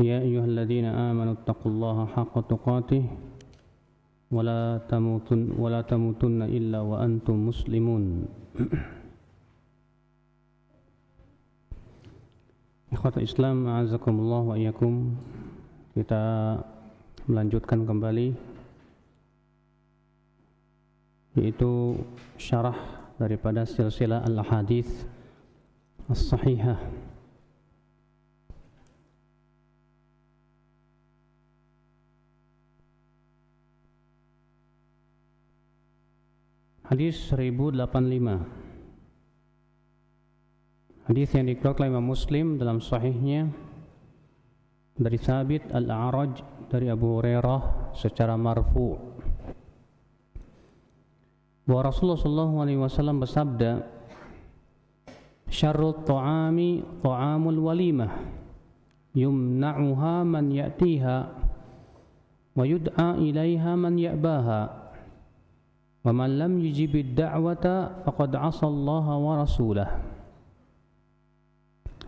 يا أيها الذين آمنوا اتقوا الله حق تقاته ولا تموتن ولا تموتن إلا وأنتم مسلمون Ikhwata Islam, a'azakumullah wa iyyakum. Kita melanjutkan kembali yaitu syarah daripada silsilah al hadith as-sahihah Hadis 1085 Hadis yang dikeluarkan oleh Muslim dalam sahihnya dari Sabit Al-A'raj dari Abu Hurairah secara marfu bahwa Rasulullah Shallallahu Alaihi Wasallam bersabda syarrut ta'ami ta'amul walimah yumna'uha man ya'tiha wa yud'a ilaiha man ya'baha وَمَنْ لَمْ يُجِبِ الدَّعْوَةَ فَقَدْ عَصَى اللَّهَ وَرَسُولَهُ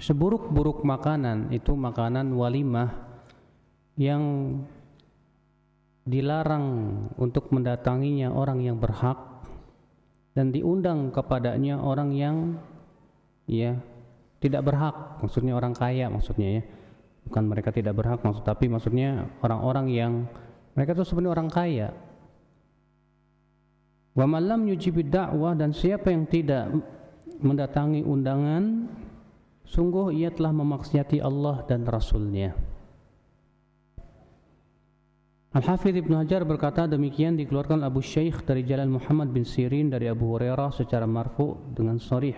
seburuk-buruk makanan itu makanan walimah yang dilarang untuk mendatanginya orang yang berhak dan diundang kepadanya orang yang ya tidak berhak maksudnya orang kaya maksudnya ya bukan mereka tidak berhak maksud tapi maksudnya orang-orang yang mereka itu sebenarnya orang kaya Wa malam yujibid dakwah dan siapa yang tidak mendatangi undangan sungguh ia telah memaksiati Allah dan Rasulnya. Al-Hafidh Ibn Hajar berkata demikian dikeluarkan Abu Syekh dari jalan Muhammad bin Sirin dari Abu Hurairah secara marfu dengan sorih.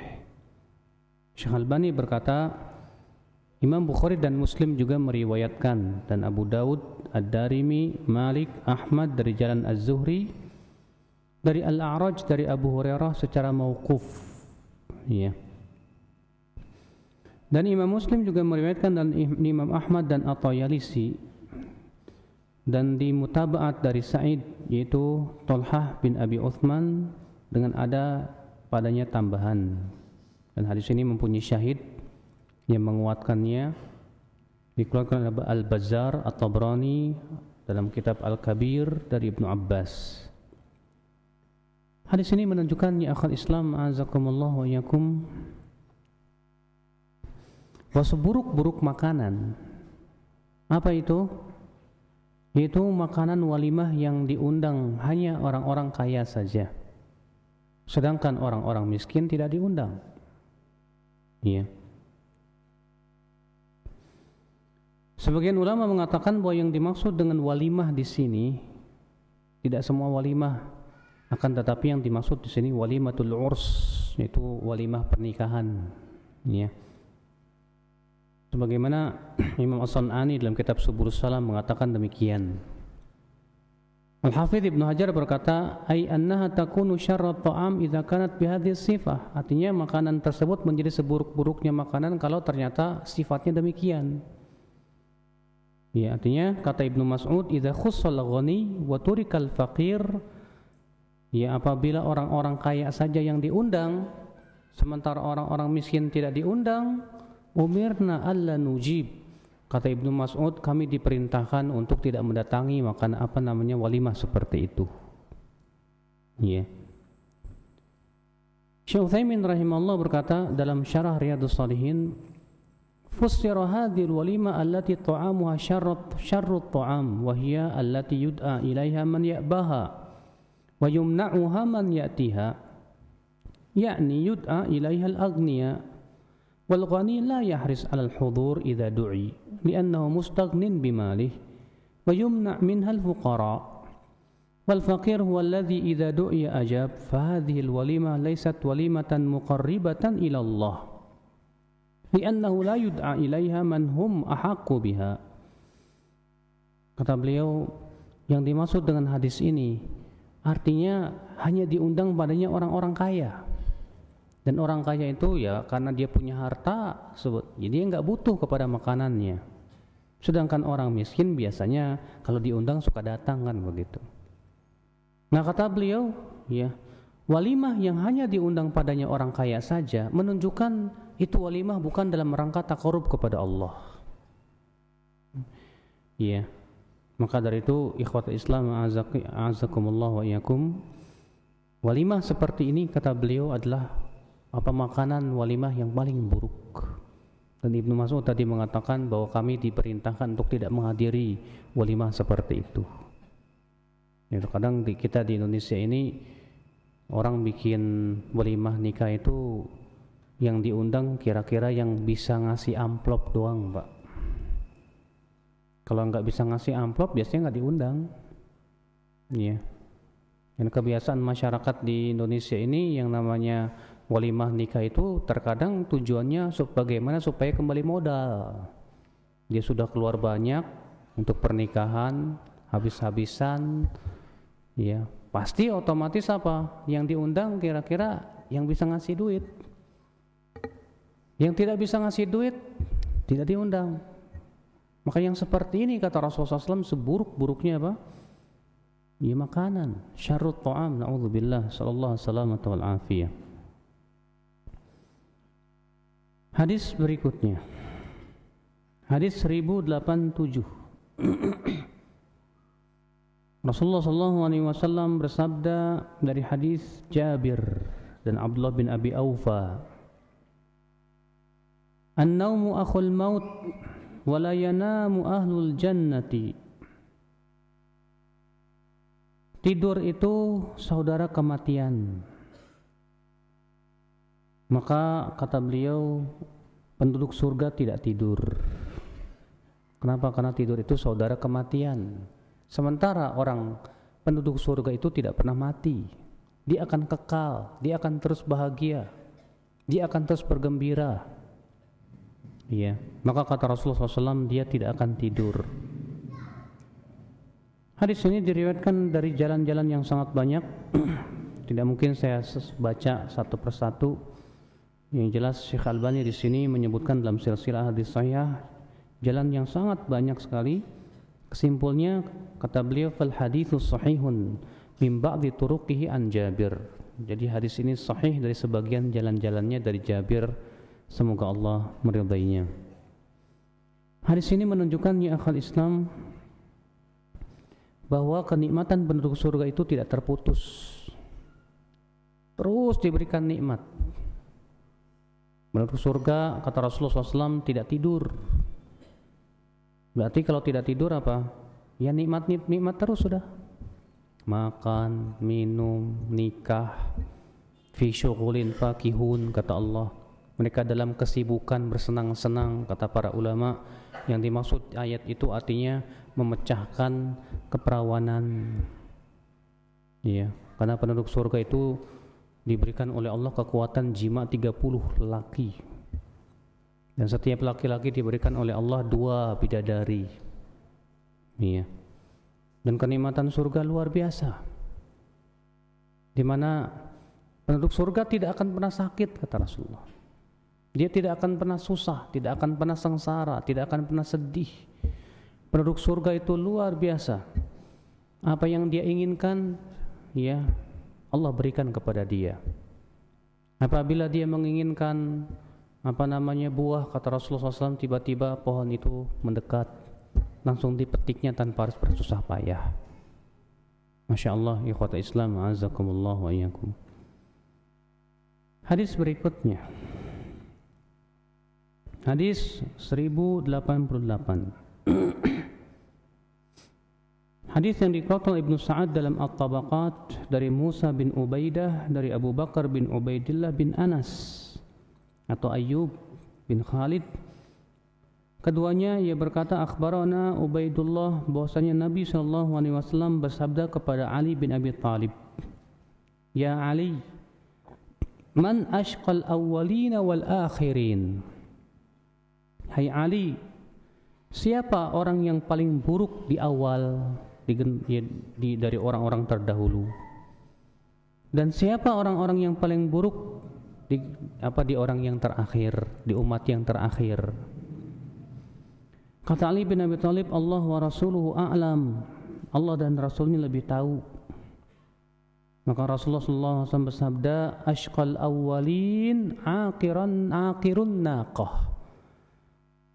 Syekh Al-Bani berkata Imam Bukhari dan Muslim juga meriwayatkan dan Abu Daud, Ad-Darimi, Malik, Ahmad dari jalan Az-Zuhri dari Al-A'raj dari Abu Hurairah secara mauquf. Ya. Dan Imam Muslim juga meriwayatkan dan Imam Ahmad dan At-Tayalisi dan di mutabaat dari Sa'id yaitu Tolhah bin Abi Uthman dengan ada padanya tambahan dan hadis ini mempunyai syahid yang menguatkannya dikeluarkan oleh Al-Bazzar atau Brani dalam kitab Al-Kabir dari Ibnu Abbas Hadis ini menunjukkan ya akal Islam azakumullah wa yakum bahwa seburuk-buruk makanan apa itu? Yaitu makanan walimah yang diundang hanya orang-orang kaya saja. Sedangkan orang-orang miskin tidak diundang. Iya. Sebagian ulama mengatakan bahwa yang dimaksud dengan walimah di sini tidak semua walimah akan tetapi yang dimaksud di sini walimatul urs yaitu walimah pernikahan ya sebagaimana Imam As-Sanani dalam kitab Subur Salam mengatakan demikian Al-Hafidh Ibn Hajar berkata ay annaha takunu syarra ta'am idza kanat bihadhi sifah artinya makanan tersebut menjadi seburuk-buruknya makanan kalau ternyata sifatnya demikian ya artinya kata Ibnu Mas'ud idza khussal ghani wa turikal faqir Ya apabila orang-orang kaya saja yang diundang sementara orang-orang miskin tidak diundang, umirna alla nujib. Kata Ibnu Mas'ud, kami diperintahkan untuk tidak mendatangi makan apa namanya walimah seperti itu. Ya. Syekh Utsaimin rahimahullah berkata dalam Syarah Riyadhus Shalihin, "Fusira hadhil walima allati ta'amuha syarrut syarrut ta'am wa hiya allati yud'a ilaiha man ya'baha." wa yumna'uha man ya'tiha yakni yud'a ilaiha al-aghniya wal ghani la yahris 'ala hudur idza du'i li'annahu mustaghnin bimalih wa yumna' minha al-fuqara wal faqir huwa alladhi idza du'iya ajab fa hadhihi al-walima laysat walimatan muqarribatan ila kata beliau yang dimaksud dengan hadis ini Artinya hanya diundang padanya orang-orang kaya. Dan orang kaya itu ya karena dia punya harta sebut, jadi ya dia nggak butuh kepada makanannya. Sedangkan orang miskin biasanya kalau diundang suka datang kan begitu. Nah kata beliau, ya walimah yang hanya diundang padanya orang kaya saja menunjukkan itu walimah bukan dalam rangka takarub kepada Allah. Ya, maka dari itu ikhwat Islam azakumullah wa iyakum walimah seperti ini kata beliau adalah apa makanan walimah yang paling buruk. Dan Ibnu Mas'ud tadi mengatakan bahwa kami diperintahkan untuk tidak menghadiri walimah seperti itu. Ya, kadang di, kita di Indonesia ini orang bikin walimah nikah itu yang diundang kira-kira yang bisa ngasih amplop doang, Pak kalau nggak bisa ngasih amplop biasanya nggak diundang ya. dan kebiasaan masyarakat di Indonesia ini yang namanya walimah nikah itu terkadang tujuannya bagaimana supaya kembali modal dia sudah keluar banyak untuk pernikahan habis-habisan ya pasti otomatis apa yang diundang kira-kira yang bisa ngasih duit yang tidak bisa ngasih duit tidak diundang maka yang seperti ini kata Rasulullah SAW seburuk-buruknya apa? Ya makanan, syarrut ta'am, na'udzubillah, sallallahu alaihi wal afiyah. Hadis berikutnya. Hadis 1087. Rasulullah sallallahu alaihi wasallam bersabda dari hadis Jabir dan Abdullah bin Abi Aufa. An-naumu akhul maut wala yanamu ahlul jannati tidur itu saudara kematian maka kata beliau penduduk surga tidak tidur kenapa karena tidur itu saudara kematian sementara orang penduduk surga itu tidak pernah mati dia akan kekal dia akan terus bahagia dia akan terus bergembira Iya. Maka kata Rasulullah SAW, dia tidak akan tidur. Hadis ini diriwayatkan dari jalan-jalan yang sangat banyak. tidak mungkin saya baca satu persatu. Yang jelas Syekh Albani di sini menyebutkan dalam silsilah hadis saya jalan yang sangat banyak sekali. Kesimpulnya kata beliau fal hadithu sahihun min ba'di turuqihi an Jabir. Jadi hadis ini sahih dari sebagian jalan-jalannya dari Jabir Semoga Allah meridainya. Hadis ini menunjukkan ya akal Islam bahwa kenikmatan penduduk surga itu tidak terputus. Terus diberikan nikmat. Penduduk surga kata Rasulullah SAW tidak tidur. Berarti kalau tidak tidur apa? Ya nikmat nikmat, terus sudah. Makan, minum, nikah, fi syughulin fakihun kata Allah mereka dalam kesibukan bersenang-senang kata para ulama yang dimaksud ayat itu artinya memecahkan keperawanan ya karena penduduk surga itu diberikan oleh Allah kekuatan jima 30 laki dan setiap laki-laki diberikan oleh Allah dua bidadari iya dan kenikmatan surga luar biasa di mana penduduk surga tidak akan pernah sakit kata Rasulullah dia tidak akan pernah susah, tidak akan pernah sengsara, tidak akan pernah sedih. Penduduk surga itu luar biasa. Apa yang dia inginkan, ya Allah berikan kepada dia. Apabila dia menginginkan apa namanya buah, kata Rasulullah SAW, tiba-tiba pohon itu mendekat, langsung dipetiknya tanpa harus bersusah payah. Masya Allah, ikhwata Islam, azakumullah wa iyakum. Hadis berikutnya. Hadis 1088. Hadis yang dikutip Ibnu Sa'ad dalam At-Tabaqat dari Musa bin Ubaidah dari Abu Bakar bin Ubaidillah bin Anas atau Ayub bin Khalid Keduanya ia berkata akhbarana Ubaidullah bahwasanya Nabi sallallahu alaihi wasallam bersabda kepada Ali bin Abi Thalib Ya Ali man ashqal awwalina wal akhirin Hai Ali, siapa orang yang paling buruk di awal di, ya, di, dari orang-orang terdahulu? Dan siapa orang-orang yang paling buruk di apa di orang yang terakhir, di umat yang terakhir? Kata Ali bin Abi Thalib, Allah wa rasuluhu a'lam. Allah dan rasulnya lebih tahu. Maka Rasulullah SAW bersabda, "Ashqal awwalin aqiran aqirun naqah."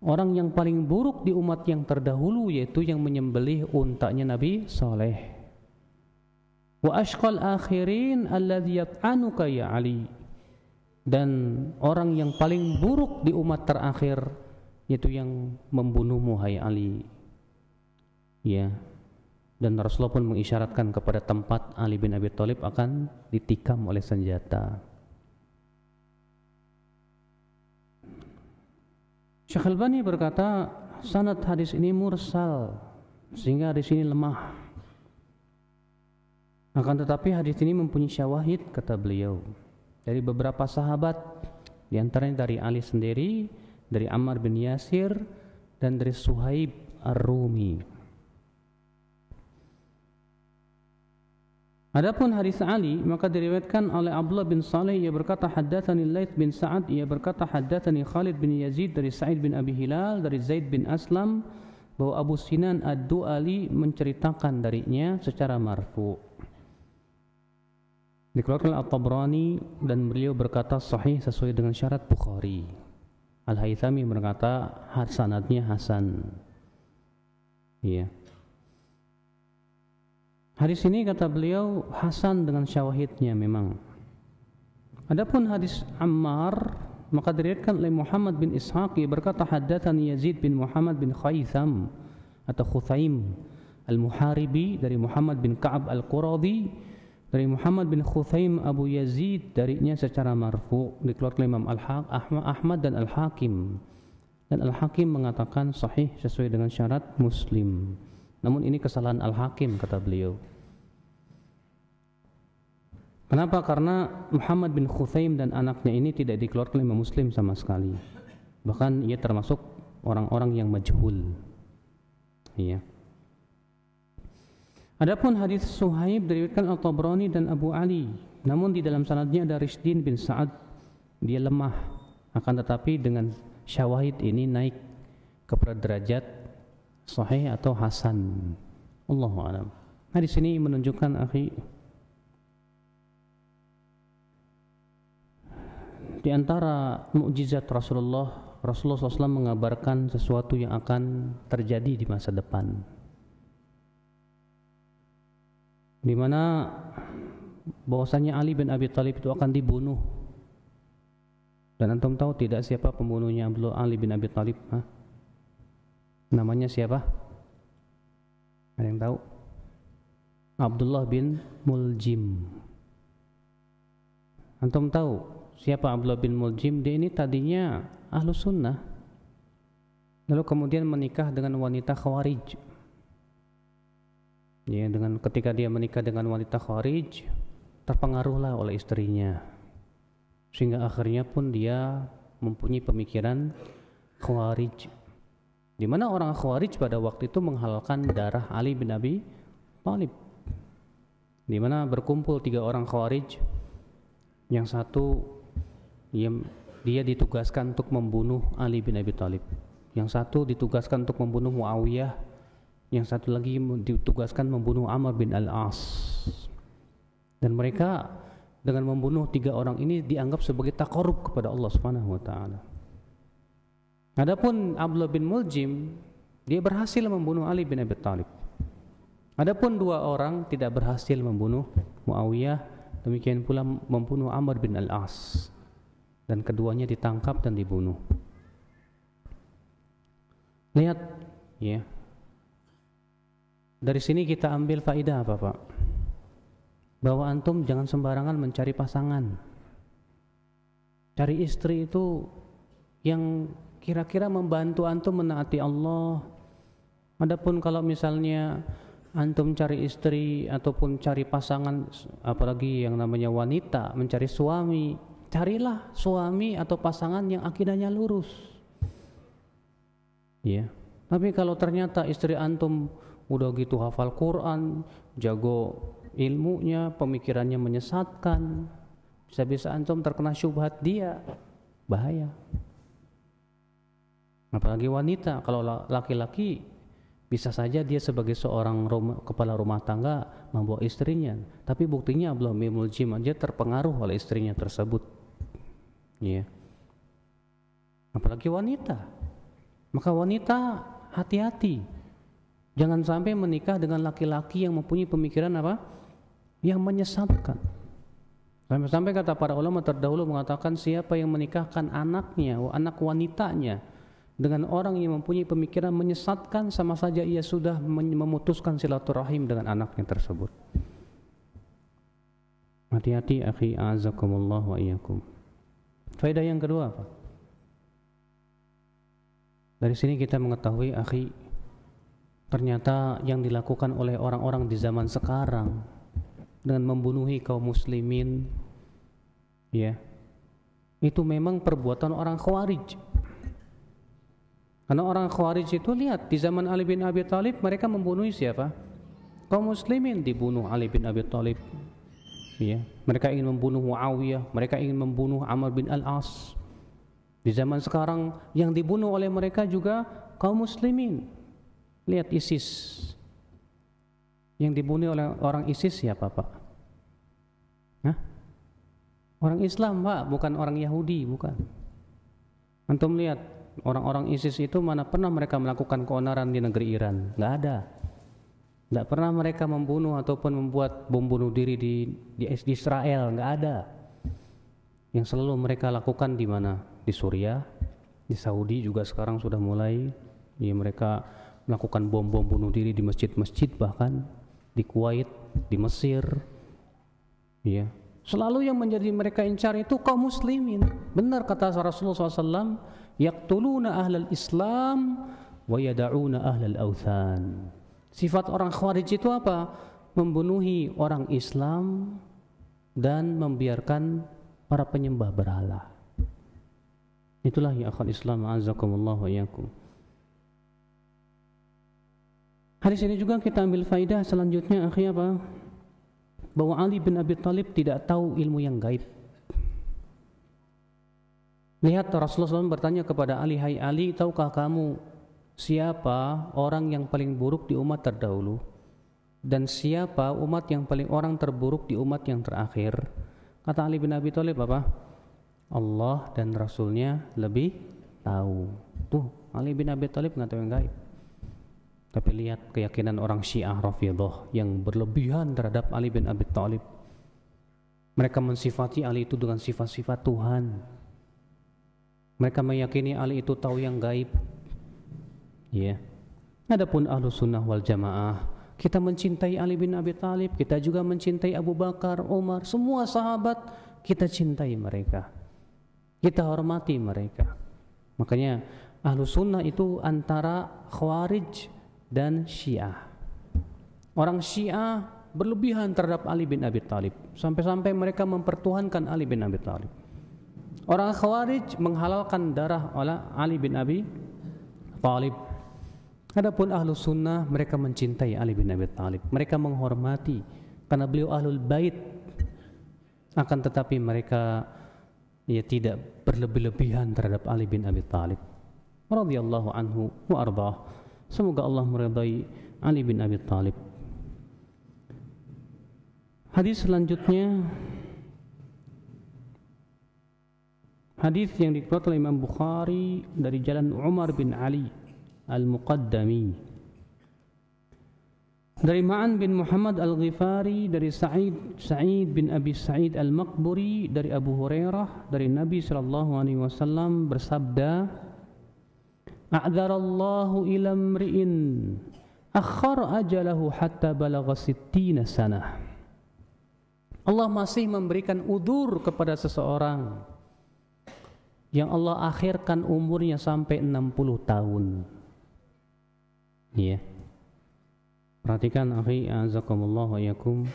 orang yang paling buruk di umat yang terdahulu yaitu yang menyembelih untanya Nabi Saleh. Wa ashqal akhirin alladhi yat'anuka ya Ali. Dan orang yang paling buruk di umat terakhir yaitu yang membunuhmu hai Ali. Ya. Dan Rasulullah pun mengisyaratkan kepada tempat Ali bin Abi Thalib akan ditikam oleh senjata. Syekh Albani berkata sanad hadis ini mursal sehingga hadis ini lemah. Akan tetapi hadis ini mempunyai syawahid kata beliau dari beberapa sahabat di antaranya dari Ali sendiri, dari Ammar bin Yasir dan dari Suhaib Ar-Rumi. Adapun hadis Ali maka diriwayatkan oleh Abdullah bin Saleh ia berkata haddatsani Laits bin Sa'ad ia berkata haddatsani Khalid bin Yazid dari Sa'id bin Abi Hilal dari Zaid bin Aslam bahwa Abu Sinan Ad-Du'ali menceritakan darinya secara marfu. Dikeluarkan At-Tabrani dan beliau berkata sahih sesuai dengan syarat Bukhari. Al-Haythami berkata sanadnya hasan. Iya. Yeah. Hadis ini kata beliau Hasan dengan syawahidnya memang. Adapun hadis Ammar maka diriatkan oleh Muhammad bin Ishaqi berkata hadatan Yazid bin Muhammad bin Khaitham atau Khuthaim Al-Muharibi dari Muhammad bin Ka'ab Al-Quradi dari Muhammad bin Khuthaim Abu Yazid darinya secara marfu dikeluarkan oleh Imam al Ahmad dan Al-Hakim dan Al-Hakim mengatakan sahih sesuai dengan syarat Muslim. Namun ini kesalahan Al-Hakim kata beliau. Kenapa? Karena Muhammad bin Khuthaim dan anaknya ini tidak dikeluarkan oleh Muslim sama sekali. Bahkan ia termasuk orang-orang yang majhul. Iya. Adapun hadis Suhaib diriwayatkan Al-Tabrani dan Abu Ali. Namun di dalam sanadnya ada Rishdin bin Sa'ad. Dia lemah. Akan tetapi dengan syawahid ini naik kepada derajat sahih atau hasan. Allahu alam. Nah di sini menunjukkan akhi di antara mukjizat Rasulullah, Rasulullah SAW mengabarkan sesuatu yang akan terjadi di masa depan. Di mana bahwasanya Ali bin Abi Thalib itu akan dibunuh. Dan antum tahu tidak siapa pembunuhnya Abdul Ali bin Abi Thalib? namanya siapa ada yang tahu Abdullah bin Muljim antum tahu siapa Abdullah bin Muljim dia ini tadinya ahlu sunnah lalu kemudian menikah dengan wanita khawarij ya dengan ketika dia menikah dengan wanita khawarij terpengaruhlah oleh istrinya sehingga akhirnya pun dia mempunyai pemikiran khawarij di mana orang Khawarij pada waktu itu menghalalkan darah Ali bin Abi Thalib. Di mana berkumpul tiga orang Khawarij yang satu dia, dia ditugaskan untuk membunuh Ali bin Abi Thalib. Yang satu ditugaskan untuk membunuh Muawiyah, yang satu lagi ditugaskan membunuh Amr bin Al-As. Dan mereka dengan membunuh tiga orang ini dianggap sebagai takarub kepada Allah Subhanahu wa taala. Adapun Abdullah bin Muljim dia berhasil membunuh Ali bin Abi Thalib. Adapun dua orang tidak berhasil membunuh Muawiyah, demikian pula membunuh Amr bin Al-As. Dan keduanya ditangkap dan dibunuh. Lihat ya. Dari sini kita ambil faidah apa, Pak? Bahwa antum jangan sembarangan mencari pasangan. Cari istri itu yang kira-kira membantu antum menaati Allah. Adapun kalau misalnya antum cari istri ataupun cari pasangan apalagi yang namanya wanita mencari suami, carilah suami atau pasangan yang akidahnya lurus. Ya. Tapi kalau ternyata istri antum udah gitu hafal Quran, jago ilmunya, pemikirannya menyesatkan, bisa-bisa antum terkena syubhat dia, bahaya apalagi wanita kalau laki-laki bisa saja dia sebagai seorang rumah, kepala rumah tangga membawa istrinya tapi buktinya belum muljim dia terpengaruh oleh istrinya tersebut ya apalagi wanita maka wanita hati-hati jangan sampai menikah dengan laki-laki yang mempunyai pemikiran apa yang menyesatkan sampai-sampai kata para ulama terdahulu mengatakan siapa yang menikahkan anaknya anak wanitanya dengan orang yang mempunyai pemikiran menyesatkan sama saja ia sudah memutuskan silaturahim dengan anaknya tersebut. Hati-hati akhi azakumullah wa iyakum. Faedah yang kedua apa? Dari sini kita mengetahui akhi ternyata yang dilakukan oleh orang-orang di zaman sekarang dengan membunuhi kaum muslimin ya itu memang perbuatan orang khawarij karena orang Khawarij itu lihat di zaman Ali bin Abi Thalib mereka membunuh siapa? Kaum muslimin dibunuh Ali bin Abi Thalib. Ya, mereka ingin membunuh Muawiyah, mereka ingin membunuh Amr bin Al-As. Di zaman sekarang yang dibunuh oleh mereka juga kaum muslimin. Lihat ISIS. Yang dibunuh oleh orang ISIS siapa, Pak? Hah? Orang Islam, Pak, bukan orang Yahudi, bukan. Antum lihat Orang-orang ISIS itu mana pernah mereka melakukan keonaran di negeri Iran? Nggak ada. Nggak pernah mereka membunuh ataupun membuat bom bunuh diri di, di, Israel. Nggak ada. Yang selalu mereka lakukan di mana? Di Suriah, di Saudi juga sekarang sudah mulai. Ya, mereka melakukan bom-bom bunuh diri di masjid-masjid bahkan di Kuwait, di Mesir. Ya, selalu yang menjadi mereka incar itu kaum muslimin benar kata Rasulullah SAW yaqtuluna ahlal Islam wa yada'una ahlal authan. Sifat orang Khawarij itu apa? Membunuhi orang Islam dan membiarkan para penyembah berhala. Itulah ya akhal Islam azakumullah wa yakum. Hadis ini juga kita ambil faidah selanjutnya akhi apa? Bahwa Ali bin Abi Thalib tidak tahu ilmu yang gaib. Lihat Rasulullah SAW bertanya kepada Ali, Hai Ali, tahukah kamu siapa orang yang paling buruk di umat terdahulu? Dan siapa umat yang paling orang terburuk di umat yang terakhir? Kata Ali bin Abi Thalib apa? Allah dan Rasulnya lebih tahu. Tuh, Ali bin Abi Thalib nggak tahu yang gaib. Tapi lihat keyakinan orang Syiah Rafidhah yang berlebihan terhadap Ali bin Abi Thalib. Mereka mensifati Ali itu dengan sifat-sifat Tuhan mereka meyakini Ali itu tahu yang gaib. Ya. Yeah. Adapun ahlu sunnah wal jamaah kita mencintai Ali bin Abi Thalib, kita juga mencintai Abu Bakar, Umar, semua sahabat kita cintai mereka. Kita hormati mereka. Makanya ahlu sunnah itu antara khawarij dan syiah. Orang syiah berlebihan terhadap Ali bin Abi Thalib. Sampai-sampai mereka mempertuhankan Ali bin Abi Thalib. Orang Khawarij menghalalkan darah oleh Ali bin Abi Thalib. Adapun ahlu sunnah mereka mencintai Ali bin Abi Thalib. Mereka menghormati karena beliau ahlul bait. Akan tetapi mereka ya tidak berlebih-lebihan terhadap Ali bin Abi Thalib. Radhiyallahu anhu wa arba'ah. Semoga Allah meridai Ali bin Abi Thalib. Hadis selanjutnya Hadis yang dikutip oleh Imam Bukhari dari jalan Umar bin Ali Al-Muqaddami. Dari Ma'an bin Muhammad Al-Ghifari dari Sa'id Sa'id bin Abi Sa'id al makburi dari Abu Hurairah dari Nabi sallallahu alaihi wasallam bersabda Allah ila mri'in akhar ajalahu hatta balagha 60 sanah Allah masih memberikan udur kepada seseorang yang Allah akhirkan umurnya sampai 60 tahun. Ya. Perhatikan akhi azakumullah wa yakum.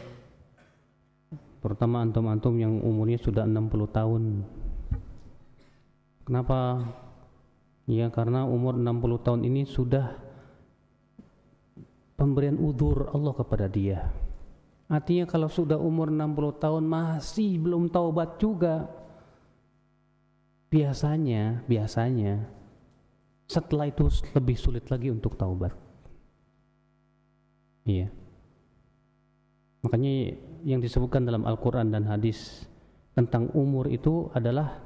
Pertama antum-antum yang umurnya sudah 60 tahun. Kenapa? Ya karena umur 60 tahun ini sudah pemberian udur Allah kepada dia. Artinya kalau sudah umur 60 tahun masih belum taubat juga, biasanya biasanya setelah itu lebih sulit lagi untuk taubat iya makanya yang disebutkan dalam Al-Quran dan hadis tentang umur itu adalah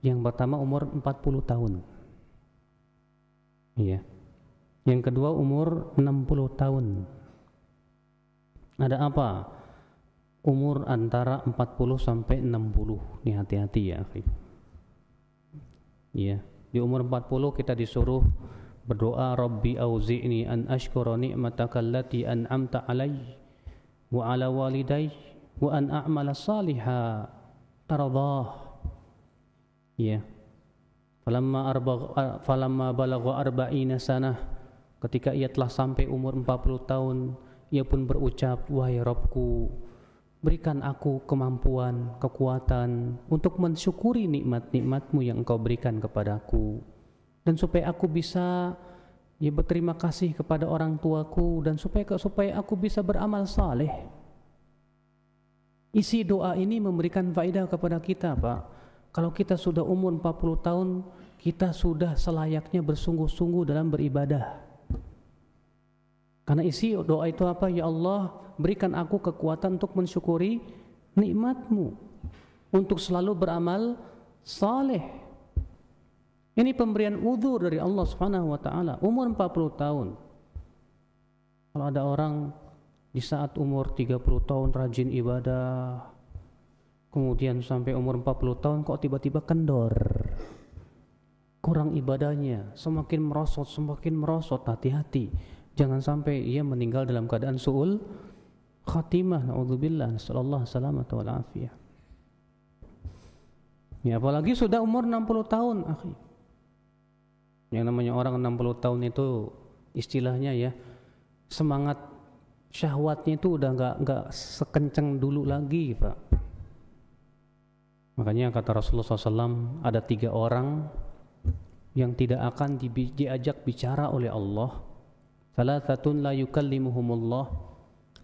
yang pertama umur 40 tahun iya yang kedua umur 60 tahun ada apa? umur antara 40 sampai 60 nih hati-hati ya ya di umur 40 kita disuruh berdoa Rabbi auzi'ni an ashkura ni'mataka allati an'amta alai wa ala walidai wa an a'mala saliha tardah ya falamma arba falamma balagha arba'ina ketika ia telah sampai umur 40 tahun ia pun berucap wahai Robku. Berikan aku kemampuan, kekuatan untuk mensyukuri nikmat-nikmatmu yang engkau berikan kepadaku. Dan supaya aku bisa ya berterima kasih kepada orang tuaku dan supaya supaya aku bisa beramal saleh. Isi doa ini memberikan faedah kepada kita, Pak. Kalau kita sudah umur 40 tahun, kita sudah selayaknya bersungguh-sungguh dalam beribadah. Karena isi doa itu apa? Ya Allah, berikan aku kekuatan untuk mensyukuri nikmatmu. Untuk selalu beramal saleh. Ini pemberian udur dari Allah Subhanahu wa taala, umur 40 tahun. Kalau ada orang di saat umur 30 tahun rajin ibadah, kemudian sampai umur 40 tahun kok tiba-tiba kendor. Kurang ibadahnya, semakin merosot, semakin merosot, hati-hati Jangan sampai ia meninggal dalam keadaan su'ul khatimah. Na'udzubillah. Sallallahu alaihi wasallam. afiyah. Ya, apalagi sudah umur 60 tahun, akhi. Yang namanya orang 60 tahun itu istilahnya ya semangat syahwatnya itu udah nggak nggak sekencang dulu lagi, Pak. Makanya kata Rasulullah SAW ada tiga orang yang tidak akan diajak bicara oleh Allah thalathatun la yukallimuhumullah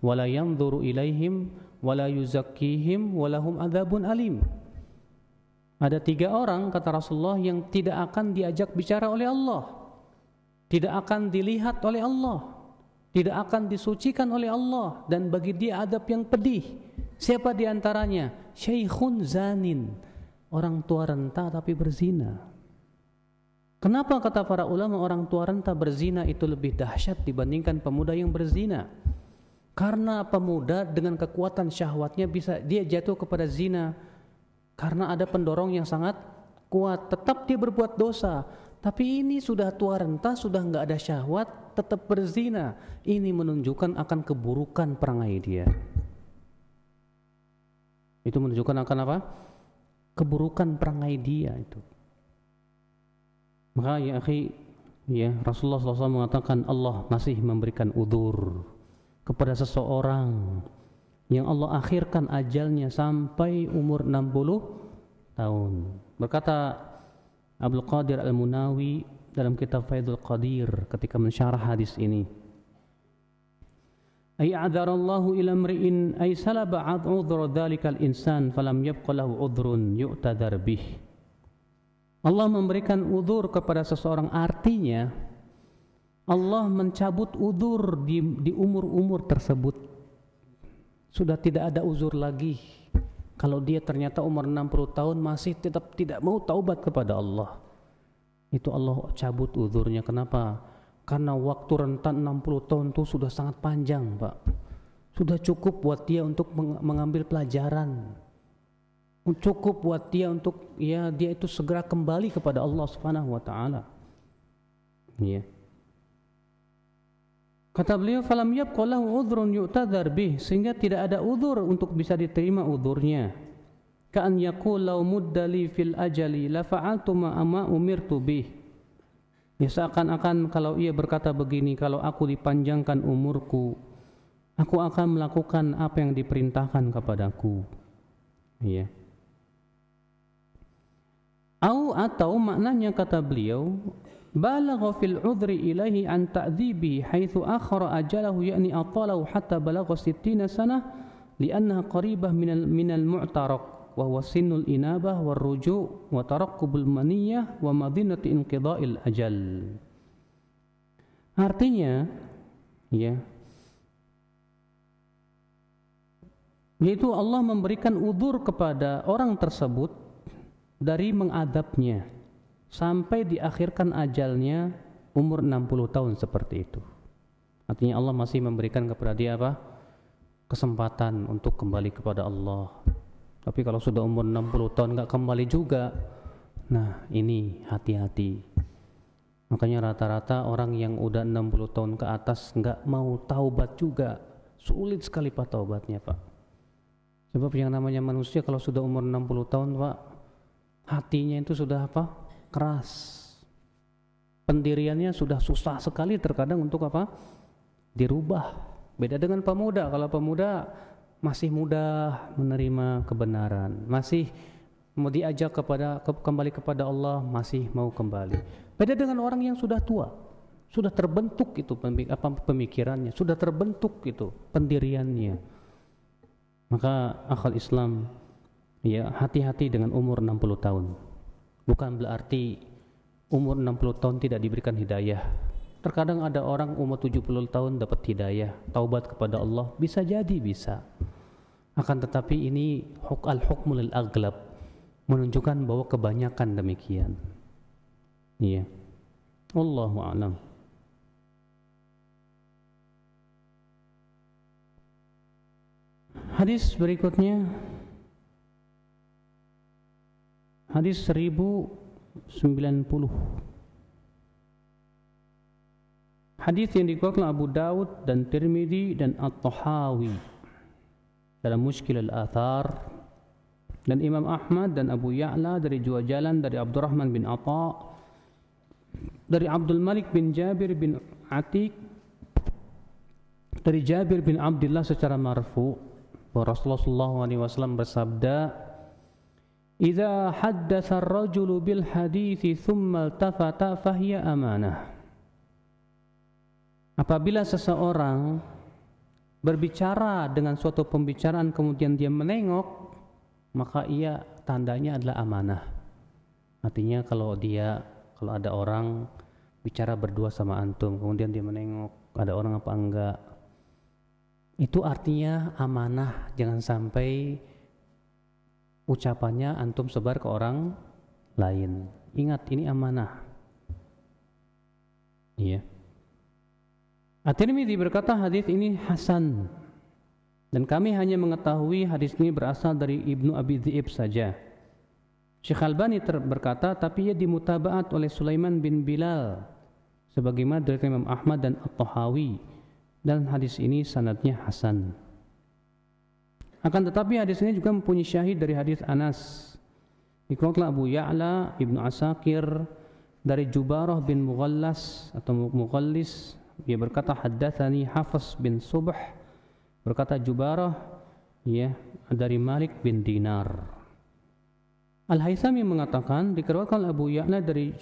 wa la yanzuru ilaihim wa la yuzakkihim alim. Ada tiga orang kata Rasulullah yang tidak akan diajak bicara oleh Allah. Tidak akan dilihat oleh Allah. Tidak akan disucikan oleh Allah dan bagi dia adab yang pedih. Siapa di antaranya? Syekhun zanin, orang tua renta tapi berzina. Kenapa kata para ulama orang tua renta berzina itu lebih dahsyat dibandingkan pemuda yang berzina? Karena pemuda dengan kekuatan syahwatnya bisa dia jatuh kepada zina karena ada pendorong yang sangat kuat. Tetap dia berbuat dosa, tapi ini sudah tua renta, sudah nggak ada syahwat, tetap berzina. Ini menunjukkan akan keburukan perangai dia. Itu menunjukkan akan apa? Keburukan perangai dia itu. Maka ya akhi, ya Rasulullah SAW mengatakan Allah masih memberikan udur kepada seseorang yang Allah akhirkan ajalnya sampai umur 60 tahun. Berkata Abdul Qadir Al-Munawi dalam kitab Faidul Qadir ketika mensyarah hadis ini. Ay ila mri'in ay salaba 'udhra insan falam yabqa lahu 'udhrun bih. Allah memberikan udur kepada seseorang artinya Allah mencabut udur di, di umur-umur tersebut sudah tidak ada uzur lagi kalau dia ternyata umur 60 tahun masih tetap tidak mau taubat kepada Allah itu Allah cabut uzurnya kenapa? karena waktu rentan 60 tahun itu sudah sangat panjang Pak sudah cukup buat dia untuk mengambil pelajaran cukup buat dia untuk ya dia itu segera kembali kepada Allah Subhanahu wa taala. Ya. Kata beliau falam yabqa lahu udhrun yu'tadzar bih sehingga tidak ada udzur untuk bisa diterima udzurnya. Ka'an yaqul law muddali fil ajali la fa'altu ma ama umirtu bih. Ya seakan-akan kalau ia berkata begini kalau aku dipanjangkan umurku aku akan melakukan apa yang diperintahkan kepadaku. Ya. Yeah. Au atau maknanya kata beliau balagha fil udhri ilahi an ta'dhibihi haitsu akhara ajalahu yakni atalahu hatta balagha 60 sana li'annaha qaribah min al min al mu'taraq wa huwa sinnul inabah war ruju' wa taraqqubul maniyah wa madinati inqida'il ajal artinya ya yaitu Allah memberikan udur kepada orang tersebut dari mengadapnya sampai diakhirkan ajalnya umur 60 tahun seperti itu. Artinya Allah masih memberikan kepada dia apa? kesempatan untuk kembali kepada Allah. Tapi kalau sudah umur 60 tahun nggak kembali juga, nah ini hati-hati. Makanya rata-rata orang yang udah 60 tahun ke atas nggak mau taubat juga. Sulit sekali Pak taubatnya Pak. Sebab yang namanya manusia kalau sudah umur 60 tahun Pak, hatinya itu sudah apa keras pendiriannya sudah susah sekali terkadang untuk apa dirubah beda dengan pemuda kalau pemuda masih mudah menerima kebenaran masih mau diajak kepada kembali kepada Allah masih mau kembali beda dengan orang yang sudah tua sudah terbentuk itu pemikirannya sudah terbentuk itu pendiriannya maka akal Islam ya hati-hati dengan umur 60 tahun bukan berarti umur 60 tahun tidak diberikan hidayah terkadang ada orang umur 70 tahun dapat hidayah taubat kepada Allah bisa jadi bisa akan tetapi ini huk al hukmul al aglab menunjukkan bahwa kebanyakan demikian iya Allahu a'lam Hadis berikutnya Hadis 1090. Hadis yang dikeluarkan Abu Dawud dan Tirmidzi dan At-Tahawi dalam Mushkil al-Athar dan Imam Ahmad dan Abu Ya'la dari Jua Jalan dari Abdurrahman bin Atha dari Abdul Malik bin Jabir bin Atik dari Jabir bin Abdullah secara marfu bahwa Rasulullah SAW bersabda Iza haddasa ar-rajulu bil hadithi thumma tafata fahiya amanah. Apabila seseorang berbicara dengan suatu pembicaraan kemudian dia menengok, maka ia tandanya adalah amanah. Artinya kalau dia kalau ada orang bicara berdua sama antum, kemudian dia menengok ada orang apa enggak, itu artinya amanah jangan sampai ucapannya antum sebar ke orang lain. Ingat ini amanah. Iya. At-Tirmidzi berkata hadis ini hasan dan kami hanya mengetahui hadis ini berasal dari Ibnu Abi Dzib saja. Syekh Albani berkata tapi ia dimutabaat oleh Sulaiman bin Bilal sebagaimana dari Imam Ahmad dan At-Tahawi dan hadis ini sanadnya hasan. Akan tetapi hadis ini juga mempunyai syahid dari hadis Anas. Dikeluarkan Abu Ya'la Ibnu Asakir dari Jubarah bin Mughallas atau Mughallis dia berkata haddatsani Hafs bin Subh berkata Jubarah ya dari Malik bin Dinar. Al-Haitsami mengatakan dikeluarkan Abu Ya'la dari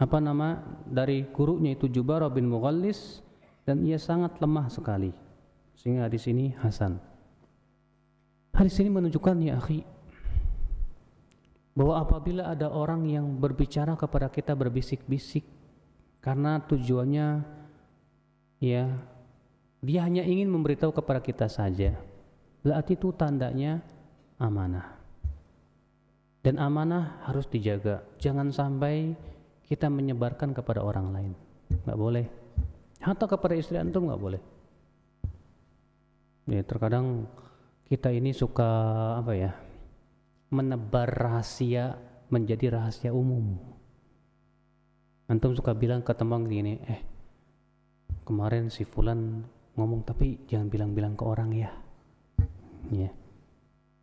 apa nama dari gurunya itu Jubarah bin Mughallis dan ia sangat lemah sekali. Sehingga di sini Hasan. Hadis ini menunjukkan ya akhi bahwa apabila ada orang yang berbicara kepada kita berbisik-bisik karena tujuannya ya dia hanya ingin memberitahu kepada kita saja berarti itu tandanya amanah dan amanah harus dijaga jangan sampai kita menyebarkan kepada orang lain nggak boleh atau kepada istri antum nggak boleh ya terkadang kita ini suka apa ya menebar rahasia menjadi rahasia umum antum suka bilang ke teman gini eh kemarin si fulan ngomong tapi jangan bilang-bilang ke orang ya ya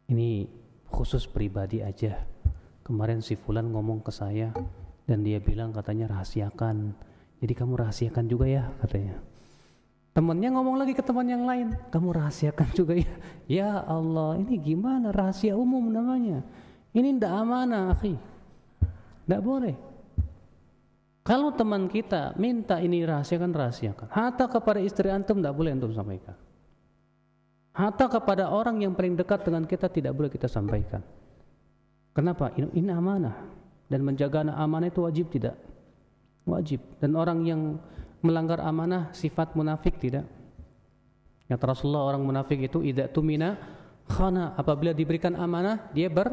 ini khusus pribadi aja kemarin si fulan ngomong ke saya dan dia bilang katanya rahasiakan jadi kamu rahasiakan juga ya katanya temennya ngomong lagi ke teman yang lain, kamu rahasiakan juga ya. Ya Allah, ini gimana rahasia umum namanya? Ini tidak amanah, akhi. Ndak boleh. Kalau teman kita minta ini rahasiakan, rahasiakan. Hatta kepada istri antum tidak boleh antum sampaikan. Hatta kepada orang yang paling dekat dengan kita tidak boleh kita sampaikan. Kenapa? Ini, ini amanah dan menjaga amanah itu wajib tidak? Wajib. Dan orang yang melanggar amanah sifat munafik tidak? yang Rasulullah orang munafik itu idak tumina khana apabila diberikan amanah dia ber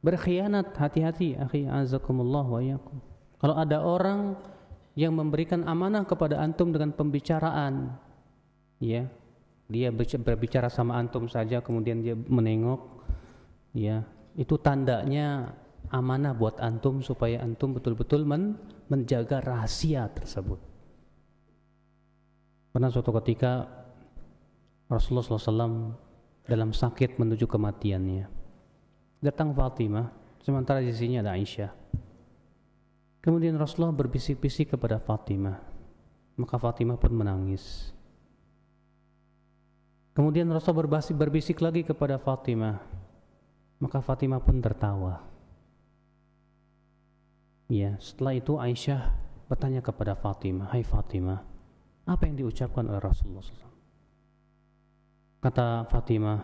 berkhianat hati-hati akhi azakumullah wa yakum. Kalau ada orang yang memberikan amanah kepada antum dengan pembicaraan ya dia berbicara sama antum saja kemudian dia menengok ya itu tandanya amanah buat antum supaya antum betul-betul men menjaga rahasia tersebut Pernah suatu ketika Rasulullah SAW dalam sakit menuju kematiannya. Datang Fatimah, sementara di sini ada Aisyah. Kemudian Rasulullah berbisik-bisik kepada Fatimah. Maka Fatimah pun menangis. Kemudian Rasul berbisik, berbisik lagi kepada Fatimah. Maka Fatimah pun tertawa. Ya, setelah itu Aisyah bertanya kepada Fatimah, "Hai Fatimah, apa yang diucapkan oleh Rasulullah SAW? Kata Fatimah,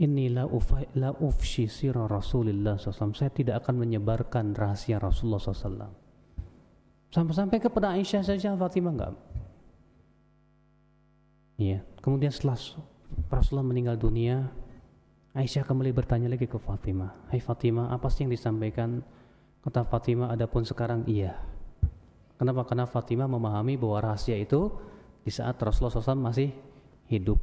ini la, ufa, la ufshi sir Rasulullah SAW. Saya tidak akan menyebarkan rahasia Rasulullah SAW. Sampai-sampai kepada Aisyah saja Fatimah enggak. Iya. Kemudian setelah Rasulullah meninggal dunia, Aisyah kembali bertanya lagi ke Fatimah. Hai hey Fatimah, apa sih yang disampaikan? Kata Fatimah, adapun sekarang iya. Kenapa? Karena Fatimah memahami bahwa rahasia itu di saat Rasulullah SAW masih hidup.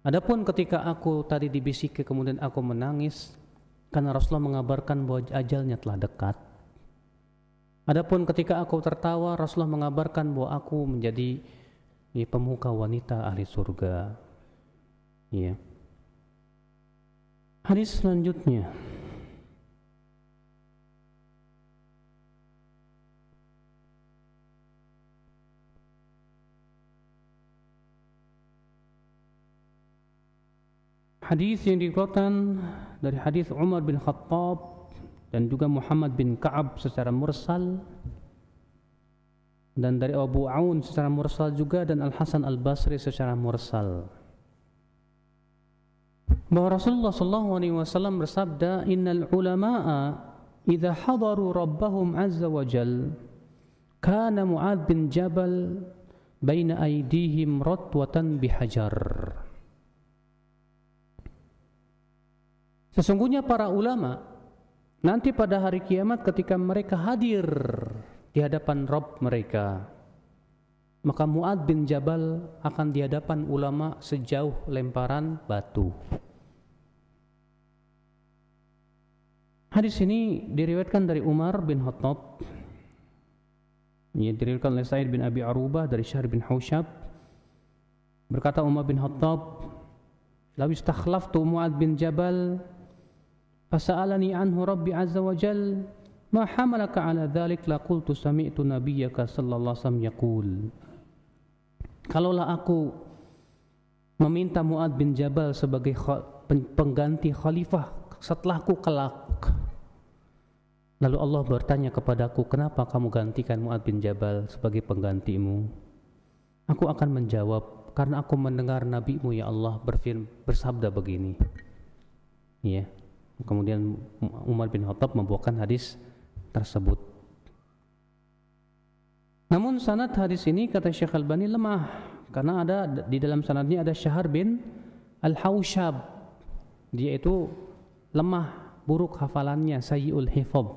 Adapun ketika aku tadi dibisiki kemudian aku menangis karena Rasulullah mengabarkan bahwa ajalnya telah dekat. Adapun ketika aku tertawa Rasulullah mengabarkan bahwa aku menjadi ya, pemuka wanita ahli surga. Ya. Hadis selanjutnya. Hadis yang dikeluarkan dari hadis Umar bin Khattab dan juga Muhammad bin Ka'ab secara mursal dan dari Abu Aun secara mursal juga dan Al Hasan Al Basri secara mursal bahwa Rasulullah sallallahu alaihi wasallam bersabda innal ulama'a idza hadaru rabbahum azza wa jal kana Mu'ad bin Jabal baina aidihim ratwatan bihajar Sesungguhnya para ulama nanti pada hari kiamat ketika mereka hadir di hadapan Rob mereka, maka Muad bin Jabal akan di hadapan ulama sejauh lemparan batu. Hadis ini diriwayatkan dari Umar bin Khattab. Ini diriwayatkan oleh Sa'id bin Abi Arubah dari Syahr bin Husyab. Berkata Umar bin Khattab, "Lau istakhlaftu Mu'ad bin Jabal فسألني عنه ربي عز وجل ما حملك على ذلك لقلت سمعت نبيك صلى الله عليه وسلم يقول Kalaulah aku meminta Mu'ad bin Jabal sebagai pengganti khalifah setelahku kelak Lalu Allah bertanya kepadaku, kenapa kamu gantikan Mu'ad bin Jabal sebagai penggantimu? Aku akan menjawab, karena aku mendengar nabimu ya Allah bersabda begini. Ya. Yeah. Kemudian Umar bin Khattab membawakan hadis tersebut. Namun sanad hadis ini kata Syekh Al-Bani lemah karena ada di dalam sanadnya ada Syahar bin al hawshab Dia itu lemah, buruk hafalannya, sayyul hifab.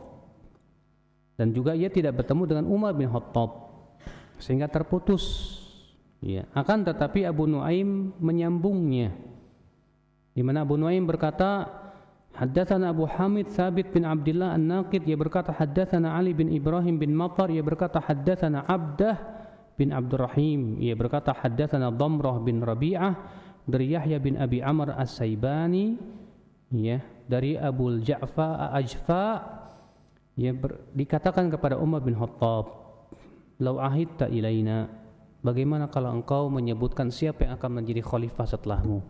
Dan juga ia tidak bertemu dengan Umar bin Khattab sehingga terputus. Ya, akan tetapi Abu Nuaim menyambungnya. Di mana Abu Nuaim berkata, Haddathana Abu Hamid Thabit bin Abdullah An-Naqid ia berkata Haddathana Ali bin Ibrahim bin Matar ia berkata Haddathana Abdah bin Abdurrahim ia berkata Haddathana Damrah bin Rabi'ah dari Yahya bin Abi Amr As-Saibani ya dari Abu Ja'fa Ajfa Ia ya, ber, dikatakan kepada Umar bin Khattab lau ahidta ilaina bagaimana kalau engkau menyebutkan siapa yang akan menjadi khalifah setelahmu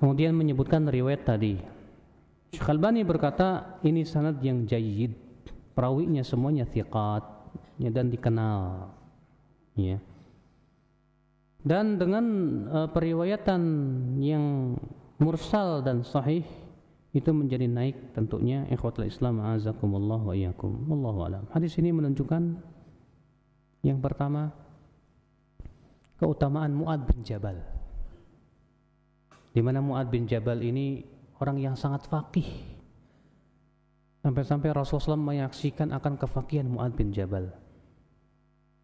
Kemudian menyebutkan riwayat tadi. Syekh berkata ini sanad yang jayid. Perawinya semuanya thiqat ya, dan dikenal. Ya. Dan dengan uh, periwayatan yang mursal dan sahih itu menjadi naik tentunya ikhwatul Islam azakumullah wa iyyakum. Wallahu alam. Hadis ini menunjukkan yang pertama keutamaan Muad bin Jabal di mana Mu'ad bin Jabal ini orang yang sangat fakih, sampai-sampai Rasulullah SAW menyaksikan akan kefakihan Mu'ad bin Jabal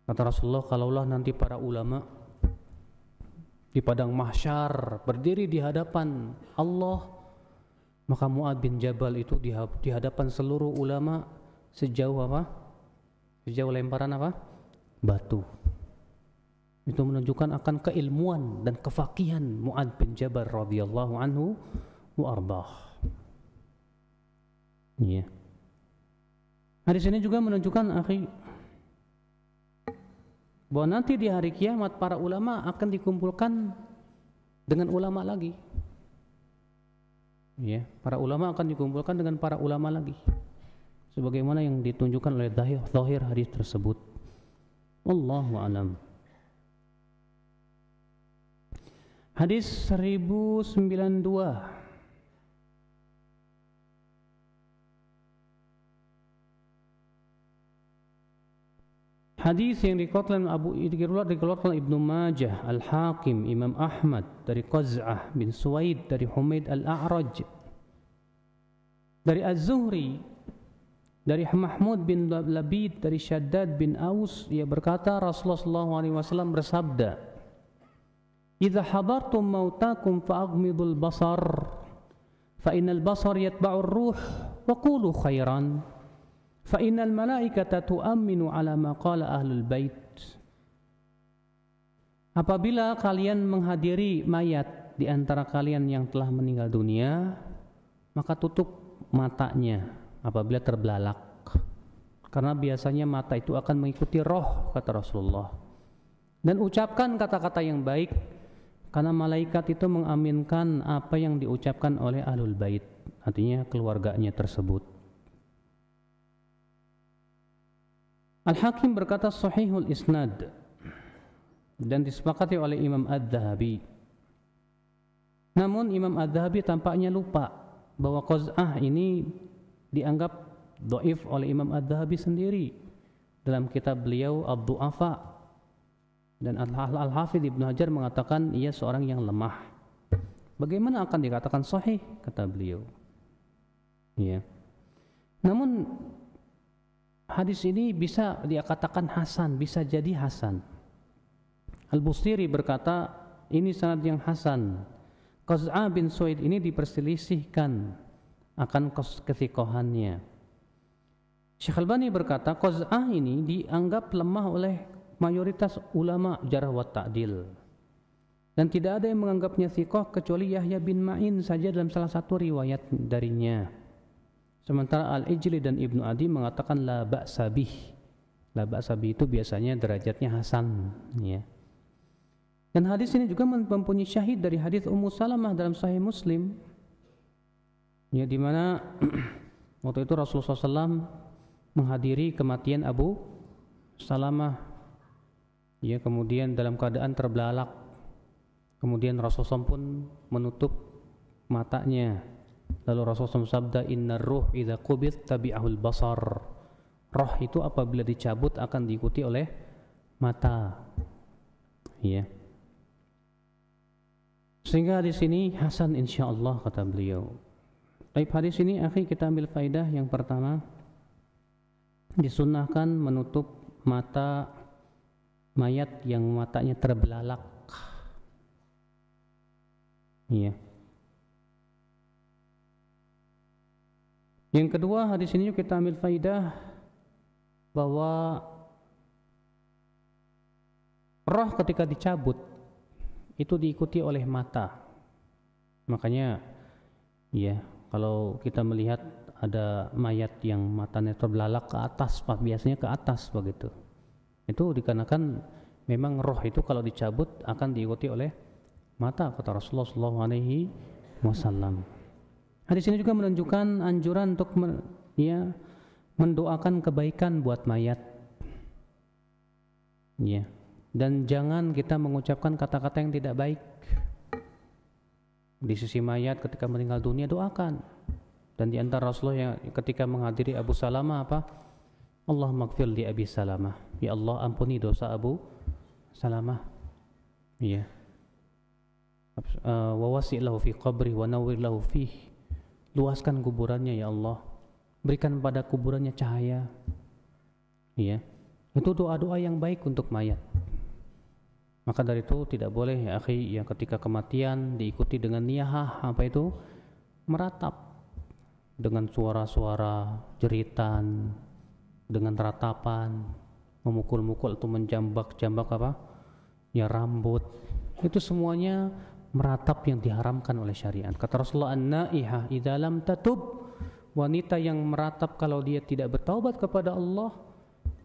kata Rasulullah kalaulah nanti para ulama di padang mahsyar berdiri di hadapan Allah maka Mu'ad bin Jabal itu di, hadapan seluruh ulama sejauh apa? sejauh lemparan apa? batu itu menunjukkan akan keilmuan dan kefakihan Mu'ad bin Jabal radhiyallahu anhu wa Iya. Hadis nah, ini juga menunjukkan akhi bahwa nanti di hari kiamat para ulama akan dikumpulkan dengan ulama lagi. Iya. para ulama akan dikumpulkan dengan para ulama lagi. Sebagaimana yang ditunjukkan oleh zahir hadis tersebut. Wallahu alam. Hadis 1092 Hadis yang dikeluarkan Abu dikeluarkan, dikeluarkan Ibnu Majah, Al Hakim, Imam Ahmad dari Qaz'ah bin Suwaid dari Humaid Al A'raj dari Az-Zuhri dari Mahmud bin Labid dari Shaddad bin Aus ia berkata Rasulullah SAW bersabda idza hadartum mautakum fa'aghmidul basar fa innal basar yatba'ur ruh wa qulu khairan fa innal malaikata tu'minu ala ma qala ahlul bait Apabila kalian menghadiri mayat di antara kalian yang telah meninggal dunia, maka tutup matanya apabila terbelalak. Karena biasanya mata itu akan mengikuti roh, kata Rasulullah. Dan ucapkan kata-kata yang baik karena malaikat itu mengaminkan apa yang diucapkan oleh ahlul bait, artinya keluarganya tersebut. Al-Hakim berkata sahihul isnad dan disepakati oleh Imam ad dzahabi Namun Imam ad dzahabi tampaknya lupa bahwa Qaz'ah ini dianggap doif oleh Imam ad dzahabi sendiri dalam kitab beliau Abdu'afa Afa. Dan Al-Hafidh Ibnu Hajar mengatakan ia seorang yang lemah. Bagaimana akan dikatakan sahih kata beliau? Ya. Namun hadis ini bisa dikatakan hasan, bisa jadi hasan. Al-Bustiri berkata, ini sanad yang hasan. Qaz'a bin Suaid ini diperselisihkan akan kesikohannya. Syekh Albani berkata, Qaz'a ini dianggap lemah oleh mayoritas ulama jarah wa ta'dil. Dan tidak ada yang menganggapnya sikoh kecuali Yahya bin Ma'in saja dalam salah satu riwayat darinya. Sementara Al-Ijli dan Ibnu Adi mengatakan la ba'sabih. La ba'sabih itu biasanya derajatnya hasan, ya. Dan hadis ini juga mempunyai syahid dari hadis Ummu Salamah dalam Sahih Muslim. Ya di mana waktu itu Rasulullah SAW menghadiri kematian Abu Salamah ya kemudian dalam keadaan terbelalak kemudian Rasulullah pun menutup matanya lalu Rasulullah sabda inna ruh idha kubit tabi'ahul basar roh itu apabila dicabut akan diikuti oleh mata ya sehingga di sini Hasan insya Allah kata beliau Baik hadis ini akhi kita ambil faidah yang pertama disunahkan menutup mata mayat yang matanya terbelalak. Iya. Yang kedua, hadis ini kita ambil faidah bahwa roh ketika dicabut itu diikuti oleh mata. Makanya ya, kalau kita melihat ada mayat yang matanya terbelalak ke atas, biasanya ke atas begitu itu dikarenakan memang roh itu kalau dicabut akan diikuti oleh mata kata Rasulullah Shallallahu Alaihi Wasallam. Hadis ini juga menunjukkan anjuran untuk ya mendoakan kebaikan buat mayat. Ya. Dan jangan kita mengucapkan kata-kata yang tidak baik. Di sisi mayat ketika meninggal dunia doakan. Dan di antara Rasulullah yang ketika menghadiri Abu Salama apa? Allahumma gfir li Abi Salamah. Ya Allah ampuni dosa Abu Salamah. Ya. Wa wasi' lahu fi qabri wa nawwir lahu fih. Luaskan kuburannya ya Allah. Berikan pada kuburannya cahaya. Ya. Itu doa-doa yang baik untuk mayat. Maka dari itu tidak boleh ya akhi ya ketika kematian diikuti dengan niyahah apa itu meratap dengan suara-suara jeritan dengan ratapan memukul-mukul atau menjambak-jambak apa ya rambut itu semuanya meratap yang diharamkan oleh syariat kata Rasulullah an naiha idza lam tatub wanita yang meratap kalau dia tidak bertaubat kepada Allah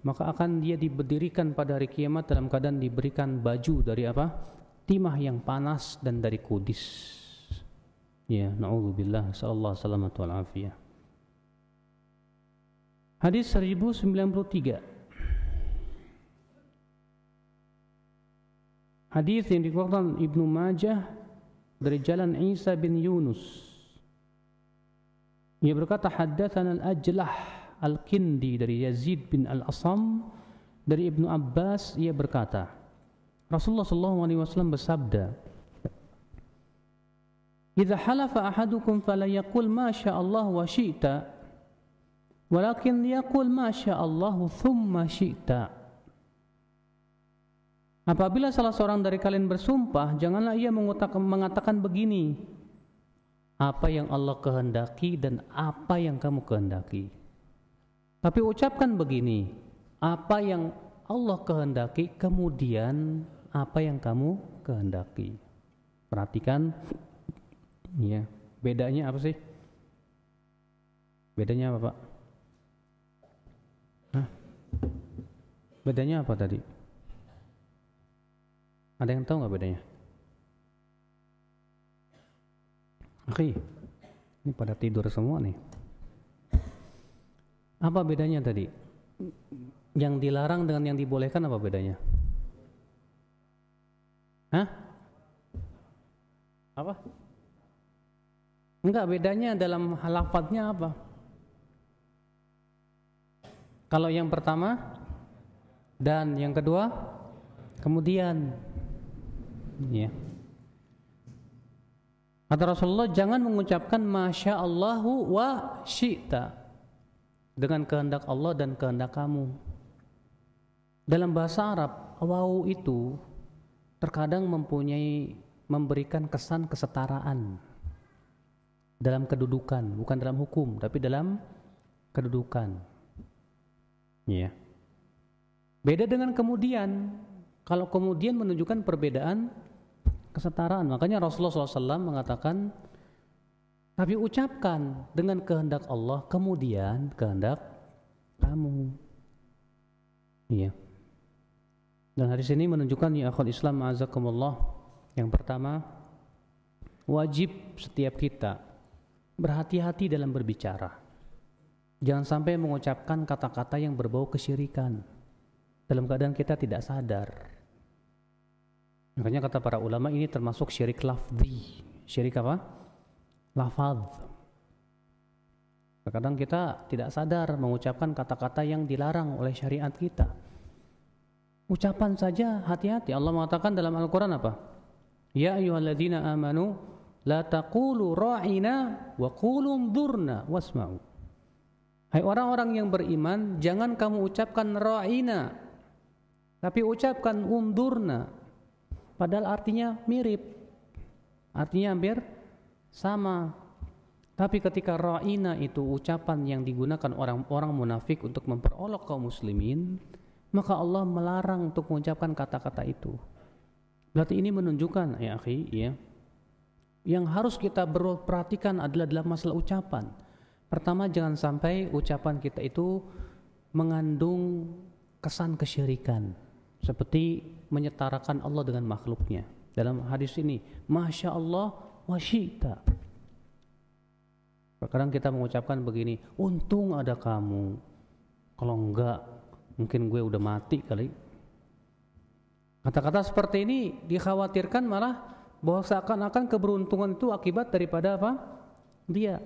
maka akan dia diberdirikan pada hari kiamat dalam keadaan diberikan baju dari apa timah yang panas dan dari kudis ya naudzubillah sallallahu alaihi wasallam Hadis 1093. Hadis yang dikeluarkan Ibnu Majah dari jalan Isa bin Yunus. Ia berkata haddatsan al-Ajlah al-Kindi dari Yazid bin al-Asam dari Ibnu Abbas ia berkata Rasulullah sallallahu alaihi wasallam bersabda "Idza halafa ahadukum yaqul ma syaa Allah wa syi'ta" Walakin yaqul masya Allah thumma syi'ta. Apabila salah seorang dari kalian bersumpah, janganlah ia mengatakan begini, apa yang Allah kehendaki dan apa yang kamu kehendaki. Tapi ucapkan begini, apa yang Allah kehendaki, kemudian apa yang kamu kehendaki. Perhatikan, ya, bedanya apa sih? Bedanya apa, Pak? Bedanya apa tadi? Ada yang tahu nggak bedanya? Oke, ini pada tidur semua nih. Apa bedanya tadi? Yang dilarang dengan yang dibolehkan apa bedanya? Hah? Apa? Enggak, bedanya dalam halafatnya apa? Kalau yang pertama dan yang kedua kemudian ya kata Rasulullah jangan mengucapkan masya Allahu wa syi'ta dengan kehendak Allah dan kehendak kamu dalam bahasa Arab wau itu terkadang mempunyai memberikan kesan kesetaraan dalam kedudukan, bukan dalam hukum, tapi dalam kedudukan. Ya. Yeah. Beda dengan kemudian. Kalau kemudian menunjukkan perbedaan kesetaraan. Makanya Rasulullah SAW mengatakan, tapi ucapkan dengan kehendak Allah, kemudian kehendak kamu. Iya. Dan hari ini menunjukkan ya akhul Islam maazakumullah yang pertama wajib setiap kita berhati-hati dalam berbicara. Jangan sampai mengucapkan kata-kata yang berbau kesyirikan dalam keadaan kita tidak sadar. Makanya kata para ulama ini termasuk syirik lafzi. Syirik apa? Lafaz. Kadang kita tidak sadar mengucapkan kata-kata yang dilarang oleh syariat kita. Ucapan saja hati-hati. Allah mengatakan dalam Al-Quran apa? Ya ayyuhalladzina amanu la taqulu ra'ina wa qulum durna wasma'u. Hai orang-orang yang beriman, jangan kamu ucapkan ra'ina tapi ucapkan undurna padahal artinya mirip. Artinya hampir sama. Tapi ketika ra'ina itu ucapan yang digunakan orang-orang munafik untuk memperolok kaum muslimin, maka Allah melarang untuk mengucapkan kata-kata itu. Berarti ini menunjukkan ya akhi ya. Yang harus kita perhatikan adalah dalam masalah ucapan. Pertama jangan sampai ucapan kita itu mengandung kesan kesyirikan seperti menyetarakan Allah dengan makhluknya dalam hadis ini masya Allah wasyita kadang kita mengucapkan begini untung ada kamu kalau enggak mungkin gue udah mati kali kata-kata seperti ini dikhawatirkan malah bahwa seakan-akan keberuntungan itu akibat daripada apa dia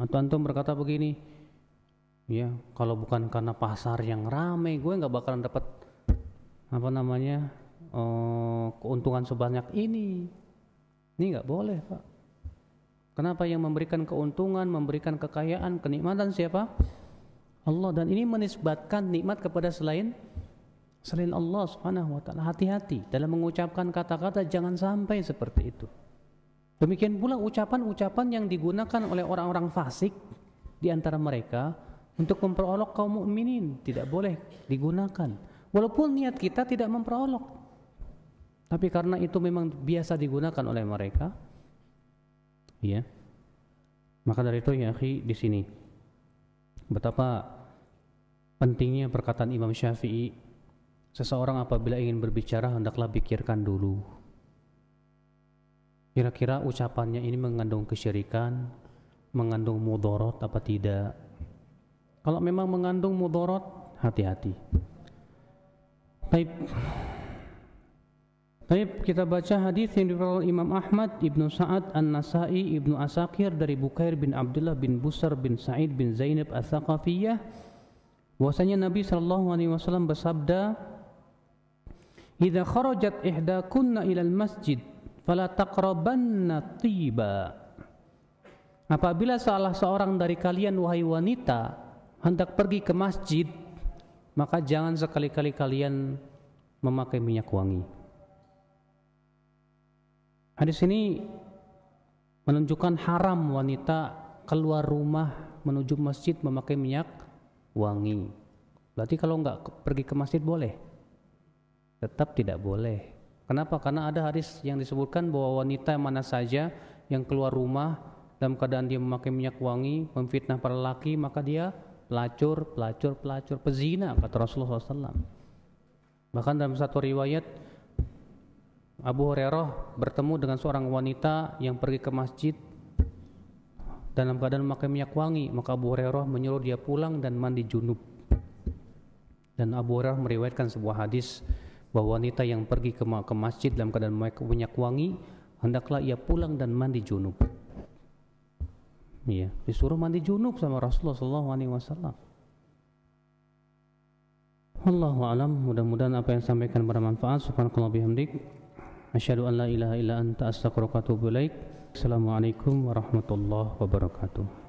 atau antum berkata begini Ya kalau bukan karena pasar yang ramai, gue nggak bakalan dapat apa namanya uh, keuntungan sebanyak ini. Ini nggak boleh, Pak. Kenapa yang memberikan keuntungan, memberikan kekayaan, kenikmatan siapa? Allah dan ini menisbatkan nikmat kepada selain selain Allah Subhanahu wa taala. Hati-hati dalam mengucapkan kata-kata jangan sampai seperti itu. Demikian pula ucapan-ucapan yang digunakan oleh orang-orang fasik di antara mereka untuk memperolok kaum mukminin tidak boleh digunakan walaupun niat kita tidak memperolok tapi karena itu memang biasa digunakan oleh mereka ya maka dari itu ya akhi di sini betapa pentingnya perkataan Imam Syafi'i seseorang apabila ingin berbicara hendaklah pikirkan dulu kira-kira ucapannya ini mengandung kesyirikan mengandung mudorot apa tidak kalau memang mengandung mudorot, hati-hati. Baik. Baik, kita baca hadis yang diriwayatkan Imam Ahmad, Ibnu Sa'ad, An-Nasa'i, Ibnu Asakir dari Bukair bin Abdullah bin Busar bin Sa'id bin Zainab Ats-Tsaqafiyah bahwasanya Nabi sallallahu alaihi wasallam bersabda, "Idza kharajat ihda ihdakunna ilal masjid, fala taqrabanna tiba." Apabila salah seorang dari kalian wahai wanita hendak pergi ke masjid, maka jangan sekali-kali kalian memakai minyak wangi. Hadis nah, ini menunjukkan haram wanita keluar rumah menuju masjid memakai minyak wangi. Berarti kalau nggak pergi ke masjid boleh? Tetap tidak boleh. Kenapa? Karena ada hadis yang disebutkan bahwa wanita mana saja yang keluar rumah dalam keadaan dia memakai minyak wangi, memfitnah para laki, maka dia pelacur, pelacur, pelacur, pezina kata Rasulullah SAW. Bahkan dalam satu riwayat Abu Hurairah bertemu dengan seorang wanita yang pergi ke masjid dalam keadaan memakai minyak wangi maka Abu Hurairah menyuruh dia pulang dan mandi junub dan Abu Hurairah meriwayatkan sebuah hadis bahwa wanita yang pergi ke, masjid dalam keadaan memakai minyak wangi hendaklah ia pulang dan mandi junub ya disuruh mandi junub sama Rasulullah Shallallahu Alaihi Wasallam Allah alam mudah-mudahan apa yang sampaikan bermanfaat Subhanallah bihamdik asyhadu an ilaha illa anta astaghfiruka wa assalamualaikum warahmatullahi wabarakatuh